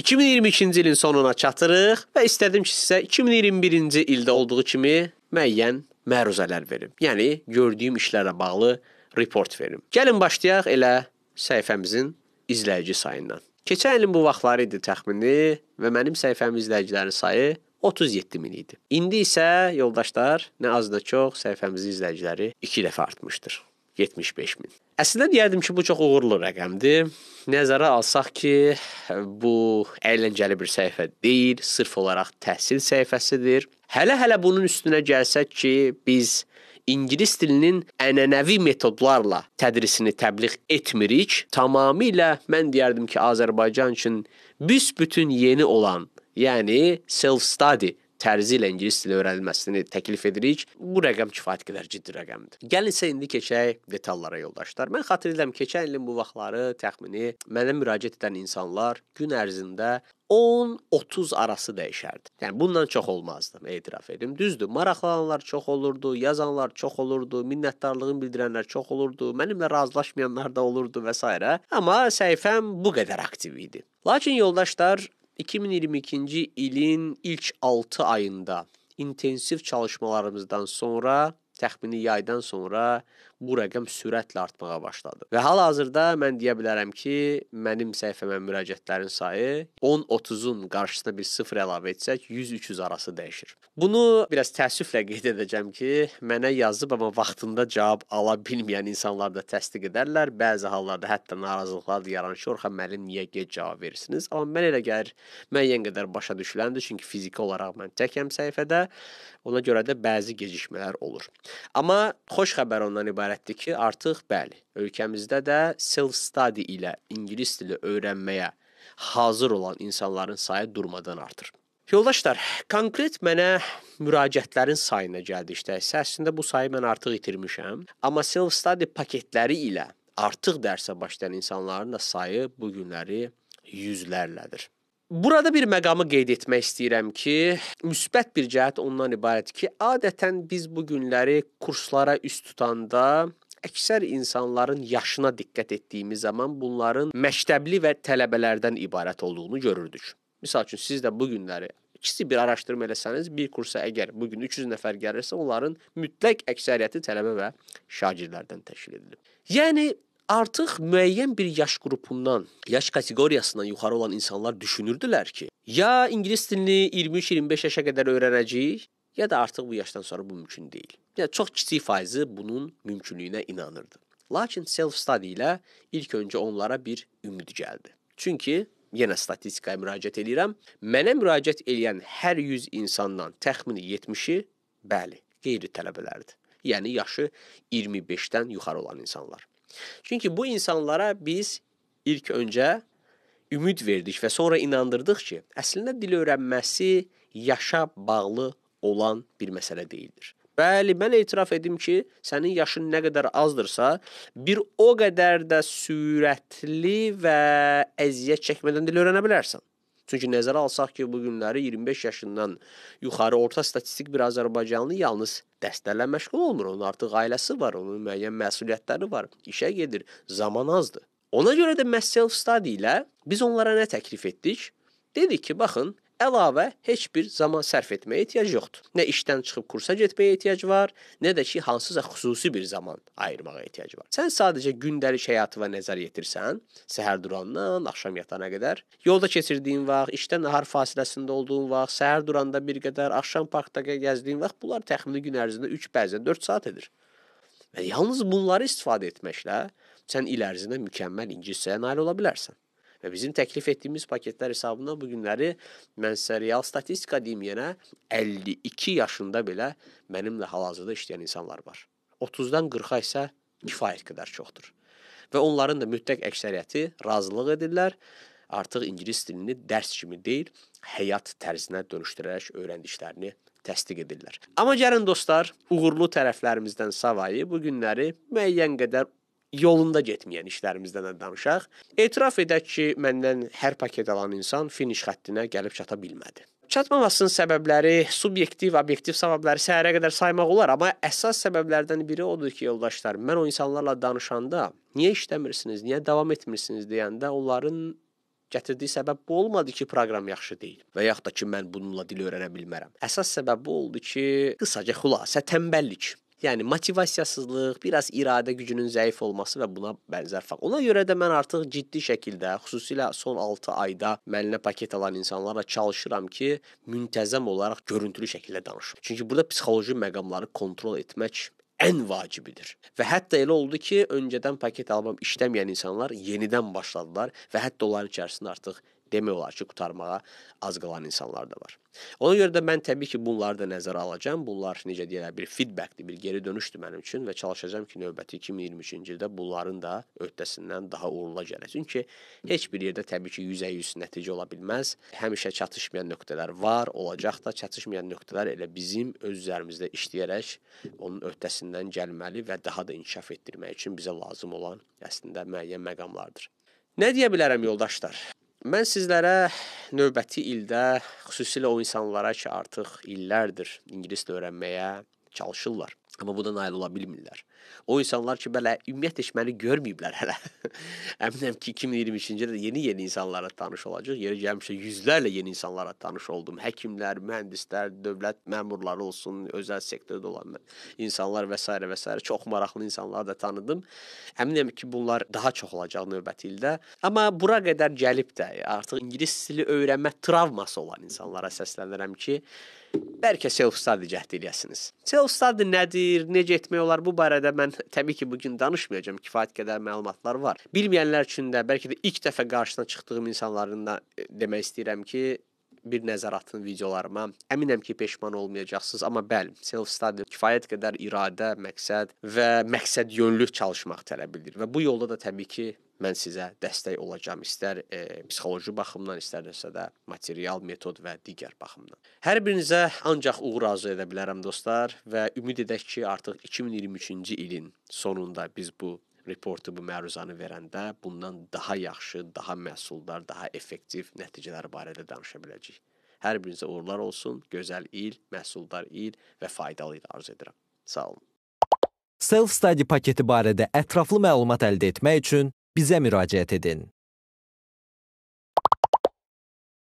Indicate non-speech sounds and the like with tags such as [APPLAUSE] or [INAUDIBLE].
2022-ci ilin sonuna çatırıq və istədim ki, sizə 2021-ci ildə olduğu kimi müəyyən məruzələr verim. Yəni gördüyüm işlərlə bağlı report verim. Gəlin başlayaq elə səhifəmizin izləyici sayından. Keçən ilin bu vaxtları idi təxmini və mənim səhifəmin izləyiciləri sayı 37 min idi. İndi isə yoldaşlar, nə az da çox səhifəmizin izləyiciləri 2 dəfə artmışdır. 75 min. Əslində deyərdim ki, bu çox uğurlu rəqəmdir. Nəzərə alsaq ki, bu əyləncəli bir səhifə deyil, sırf olaraq təhsil səhifəsidir. Hələ-hələ bunun üstünə gəlsək ki, biz ingilis dilinin ənənəvi metodlarla tədrisini təbliğ etmirik. Tamamilə mən deyərdim ki, Azərbaycan üçün büsbütün yeni olan, yəni self-study tərzi ilə ingilis dili öyrənilməsini təklif edirik. Bu rəqəm kifayət qədər ciddi rəqəmdir. Gəlin isə indi keçək detallara yoldaşlar. Mən xatırlayıram keçən ilin bu vaxtları təxmini mənə müraciət edən insanlar gün ərzində 10-30 arası dəyişərdi. Yəni bundan çox olmazdım, etiraf edim. Düzdür, maraqlananlar çox olurdu, yazanlar çox olurdu, minnətdarlığını bildirənlər çox olurdu, mənimlə razılaşmayanlar da olurdu və s. Amma səhifəm bu qədər aktiv idi. Lakin yoldaşlar, 2022-ci ilin ilk 6 ayında intensiv çalışmalarımızdan sonra, təxmini yaydan sonra bu rəqəm sürətlə artmağa başladı. Və hal-hazırda mən deyə bilərəm ki, mənim səhifəmə müraciətlərin sayı 10-30-un qarşısına bir sıfır əlavə etsək 100-300 arası dəyişir. Bunu biraz təəssüflə qeyd edəcəm ki, mənə yazıb amma vaxtında cavab ala bilməyən insanlar da təsdiq edərlər. Bəzi hallarda hətta narazılıqlar da yaranır ki, Orxan müəllim niyə gec cavab verirsiniz? Amma mən elə gəlir müəyyən qədər başa düşüləndir, çünki fiziki olaraq mən təkəm səhifədə. Ona görə də bəzi gecikmələr olur. Amma xoş xəbər ondan ibarətdir ibarətdir ki, artıq bəli, ölkəmizdə də self study ilə ingilis dili öyrənməyə hazır olan insanların sayı durmadan artır. Yoldaşlar, konkret mənə müraciətlərin sayına gəldikdə isə əslində bu sayı mən artıq itirmişəm, amma self study paketləri ilə artıq dərsə başlayan insanların da sayı bu günləri yüzlərlədir. Burada bir məqamı qeyd etmək istəyirəm ki, müsbət bir cəhət ondan ibarət ki, adətən biz bu günləri kurslara üst tutanda əksər insanların yaşına diqqət etdiyimiz zaman bunların məktəbli və tələbələrdən ibarət olduğunu görürdük. Məsəl üçün siz də bu günləri ikisi bir araşdırma eləsəniz, bir kursa əgər bu gün 300 nəfər gəlirsə, onların mütləq əksəriyyəti tələbə və şagirdlərdən təşkil edilib. Yəni Artıq müəyyən bir yaş qrupundan, yaş kateqoriyasından yuxarı olan insanlar düşünürdülər ki, ya ingilis dilini 23-25 yaşa qədər öyrənəcəyik, ya da artıq bu yaşdan sonra bu mümkün deyil. Yəni çox kiçik faizi bunun mümkünlüyünə inanırdı. Lakin self-study ilə ilk öncə onlara bir ümid gəldi. Çünki yenə statistikaya müraciət eləyirəm. Mənə müraciət edən hər 100 insandan təxmini 70-i bəli, qeyri-tələbələrdir. Yəni yaşı 25-dən yuxarı olan insanlar. Çünki bu insanlara biz ilk öncə ümid verdik və sonra inandırdıq ki, əslində dil öyrənməsi yaşa bağlı olan bir məsələ deyildir. Bəli, mən etiraf edim ki, sənin yaşın nə qədər azdırsa, bir o qədər də sürətli və əziyyət çəkmədən dil öyrənə bilərsən. Çünki nəzərə alsaq ki, bu günləri 25 yaşından yuxarı orta statistik bir Azərbaycanlı yalnız dəstələrlə məşğul olmur, onun artıq ailəsi var, onun müəyyən məsuliyyətləri var, işə gedir, zaman azdır. Ona görə də məhz self study ilə biz onlara nə təklif etdik? Dedik ki, baxın, əlavə heç bir zaman sərf etməyə ehtiyac yoxdur. Nə işdən çıxıb kursa getməyə ehtiyac var, nə də ki, hansısa xüsusi bir zaman ayırmağa ehtiyac var. Sən sadəcə gündəlik həyatıma nəzər yetirsən, səhər durandan axşam yatana qədər, yolda keçirdiyin vaxt, işdə nahar fasiləsində olduğun vaxt, səhər duranda bir qədər, axşam parkda gəzdiyin vaxt, bunlar təxmini gün ərzində 3 bəzən 4 saat edir. Və yalnız bunları istifadə etməklə sən il ərzində mükəmməl incisiyə nail ola bilərsən. Və bizim təklif etdiyimiz paketlər hesabına bu günləri mən sizə real statistika deyim yenə 52 yaşında belə mənimlə hal-hazırda işləyən insanlar var. 30-dan 40-a isə kifayət qədər çoxdur. Və onların da mütləq əksəriyyəti razılıq edirlər. Artıq ingilis dilini dərs kimi deyil, həyat tərzinə dönüşdürərək öyrəndiklərini təsdiq edirlər. Amma gəlin dostlar, uğurlu tərəflərimizdən savayı bu günləri müəyyən qədər yolunda getməyən işlərimizdən də danışaq. Etiraf edək ki, məndən hər paket alan insan finiş xəttinə gəlib çata bilmədi. Çatmamasının səbəbləri subyektiv, obyektiv səbəbləri səhərə qədər saymaq olar, amma əsas səbəblərdən biri odur ki, yoldaşlar, mən o insanlarla danışanda niyə işləmirsiniz, niyə davam etmirsiniz deyəndə onların gətirdiyi səbəb bu olmadı ki, proqram yaxşı deyil və yaxud da ki, mən bununla dil öyrənə bilmərəm. Əsas səbəb bu oldu ki, qısaca xülasə tənbəllik. Yəni motivasiyasızlıq, biraz iradə gücünün zəif olması və buna bənzər fakt. Ona görə də mən artıq ciddi şəkildə, xüsusilə son 6 ayda mənimlə paket alan insanlarla çalışıram ki, müntəzəm olaraq görüntülü şəkildə danışım. Çünki burada psixoloji məqamları kontrol etmək ən vacibidir. Və hətta elə oldu ki, öncədən paket albam işləməyən insanlar yenidən başladılar və hətta onların içərisində artıq demək olar ki, qutarmağa az qalan insanlar da var. Ona görə də mən təbii ki, bunları da nəzərə alacağam. Bunlar necə deyirlər, bir feedbackdir, bir geri dönüşdür mənim üçün və çalışacağam ki, növbəti 2023-cü ildə bunların da öhdəsindən daha uğurla gələcəm. Çünki heç bir yerdə təbii ki, 100%-100 nəticə ola bilməz. Həmişə çatışmayan nöqtələr var, olacaq da çatışmayan nöqtələr elə bizim öz üzərimizdə işləyərək onun öhdəsindən gəlməli və daha da inkişaf etdirmək üçün bizə lazım olan əslində müəyyən məqamlardır. Nə deyə bilərəm yoldaşlar? Mən sizlərə növbəti ildə xüsusilə o insanlara ki, artıq illərdir ingilis öyrənməyə çalışırlar. Amma buna nail ola bilmirlər. O insanlar ki, belə ümumiyyətlə heç məni görməyiblər hələ. [LAUGHS] Əminəm ki, 2023-cü ildə yeni-yeni insanlara tanış olacaq. Yeri gəlmişə yüzlərlə yeni insanlara tanış oldum. Həkimlər, mühəndislər, dövlət məmurları olsun, özəl sektorda olan insanlar və s. və s. çox maraqlı insanları da tanıdım. Əminəm ki, bunlar daha çox olacaq növbəti ildə. Amma bura qədər gəlib də artıq ingilis dili öyrənmə travması olan insanlara səslənirəm ki, bəlkə self-study cəhd eləyəsiniz. Self-study nədir, necə etmək olar bu barədə mən təbii ki, bu gün danışmayacağam. Kifayət qədər məlumatlar var. Bilməyənlər üçün də bəlkə də ilk dəfə qarşısına çıxdığım insanların da e, demək istəyirəm ki, bir nəzər atın videolarıma. Əminəm ki, peşman olmayacaqsınız, amma bəli, self-study kifayət qədər iradə, məqsəd və məqsədyönlü çalışmaq tələb edir və bu yolda da təbii ki, mən sizə dəstək olacağam, istər e, psixoloji baxımdan, istərsə də material, metod və digər baxımdan. Hər birinizə ancaq uğur arzu edə bilərəm dostlar və ümid edək ki, artıq 2023-cü ilin sonunda biz bu reportu bu məruzanı verəndə bundan daha yaxşı, daha məhsuldar, daha effektiv nəticələr barədə danışa biləcəyik. Hər birinizə uğurlar olsun. Gözəl il, məhsuldar il və faydalı il arzu edirəm. Sağ olun. Self-study paketi barədə ətraflı məlumat əldə etmək üçün bize müracaat edin.